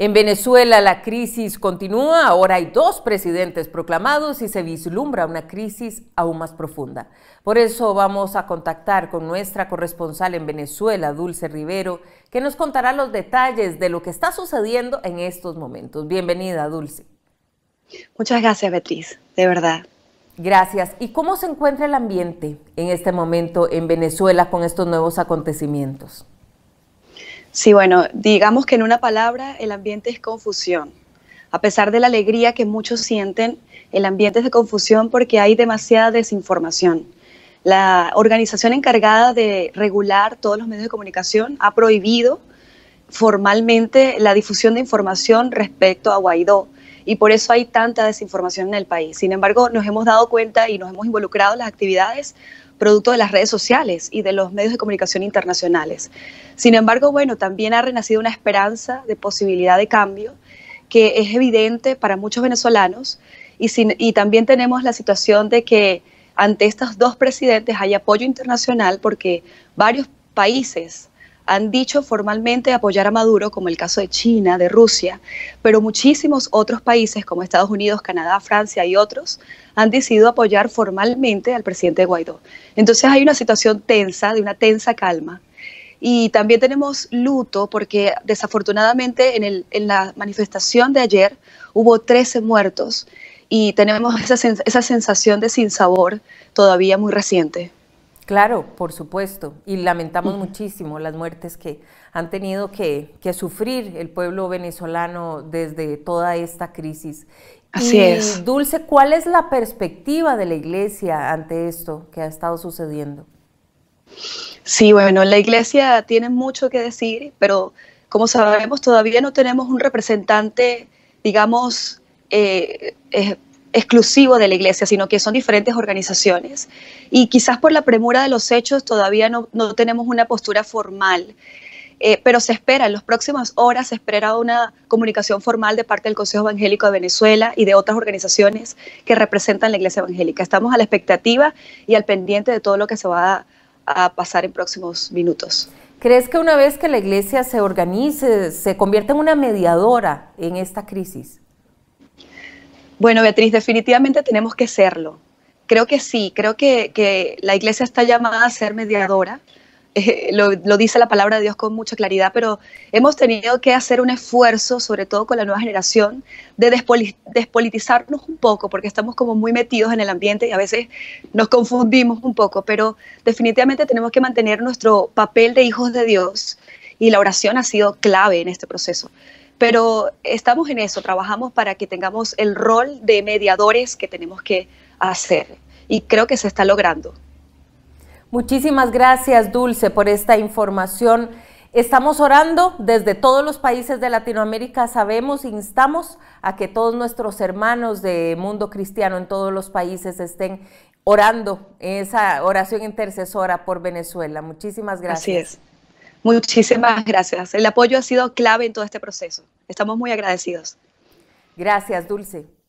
En Venezuela la crisis continúa, ahora hay dos presidentes proclamados y se vislumbra una crisis aún más profunda. Por eso vamos a contactar con nuestra corresponsal en Venezuela, Dulce Rivero, que nos contará los detalles de lo que está sucediendo en estos momentos. Bienvenida, Dulce. Muchas gracias, Beatriz, de verdad. Gracias. ¿Y cómo se encuentra el ambiente en este momento en Venezuela con estos nuevos acontecimientos? Sí, bueno, digamos que en una palabra el ambiente es confusión. A pesar de la alegría que muchos sienten, el ambiente es de confusión porque hay demasiada desinformación. La organización encargada de regular todos los medios de comunicación ha prohibido formalmente la difusión de información respecto a Guaidó y por eso hay tanta desinformación en el país. Sin embargo, nos hemos dado cuenta y nos hemos involucrado en las actividades producto de las redes sociales y de los medios de comunicación internacionales. Sin embargo, bueno, también ha renacido una esperanza de posibilidad de cambio que es evidente para muchos venezolanos y, también tenemos la situación de que ante estos dos presidentes hay apoyo internacional porque varios países han dicho formalmente apoyar a Maduro, como el caso de China, de Rusia, pero muchísimos otros países como Estados Unidos, Canadá, Francia y otros han decidido apoyar formalmente al presidente Guaidó. Entonces hay una situación tensa, de una tensa calma. Y también tenemos luto porque desafortunadamente en, la manifestación de ayer hubo 13 muertos y tenemos esa, esa sensación de sinsabor todavía muy reciente. Claro, por supuesto, y lamentamos mm. muchísimo las muertes que han tenido que, sufrir el pueblo venezolano desde toda esta crisis. Así es. Dulce, ¿cuál es la perspectiva de la iglesia ante esto que ha estado sucediendo? Sí, bueno, la iglesia tiene mucho que decir, pero como sabemos todavía no tenemos un representante, digamos, eh, eh, exclusivo de la iglesia, sino que son diferentes organizaciones. Y quizás por la premura de los hechos todavía no, tenemos una postura formal, eh, pero se espera, en las próximas horas se espera una comunicación formal de parte del Consejo Evangélico de Venezuela y de otras organizaciones que representan la iglesia evangélica. Estamos a la expectativa y al pendiente de todo lo que se va a, a pasar en próximos minutos. ¿Crees que una vez que la iglesia se organice, se convierta en una mediadora en esta crisis? Bueno, Beatriz, definitivamente tenemos que serlo. Creo que sí, creo que, la iglesia está llamada a ser mediadora. Eh, lo, dice la palabra de Dios con mucha claridad, pero hemos tenido que hacer un esfuerzo, sobre todo con la nueva generación, de despolitizarnos un poco, porque estamos como muy metidos en el ambiente y a veces nos confundimos un poco, pero definitivamente tenemos que mantener nuestro papel de hijos de Dios y la oración ha sido clave en este proceso. Pero estamos en eso, trabajamos para que tengamos el rol de mediadores que tenemos que hacer y creo que se está logrando. Muchísimas gracias, Dulce, por esta información. Estamos orando desde todos los países de Latinoamérica, sabemos, instamos a que todos nuestros hermanos de mundo cristiano en todos los países estén orando esa oración intercesora por Venezuela. Muchísimas gracias. Así es. Muchísimas gracias. El apoyo ha sido clave en todo este proceso. Estamos muy agradecidos. Gracias, Dulce.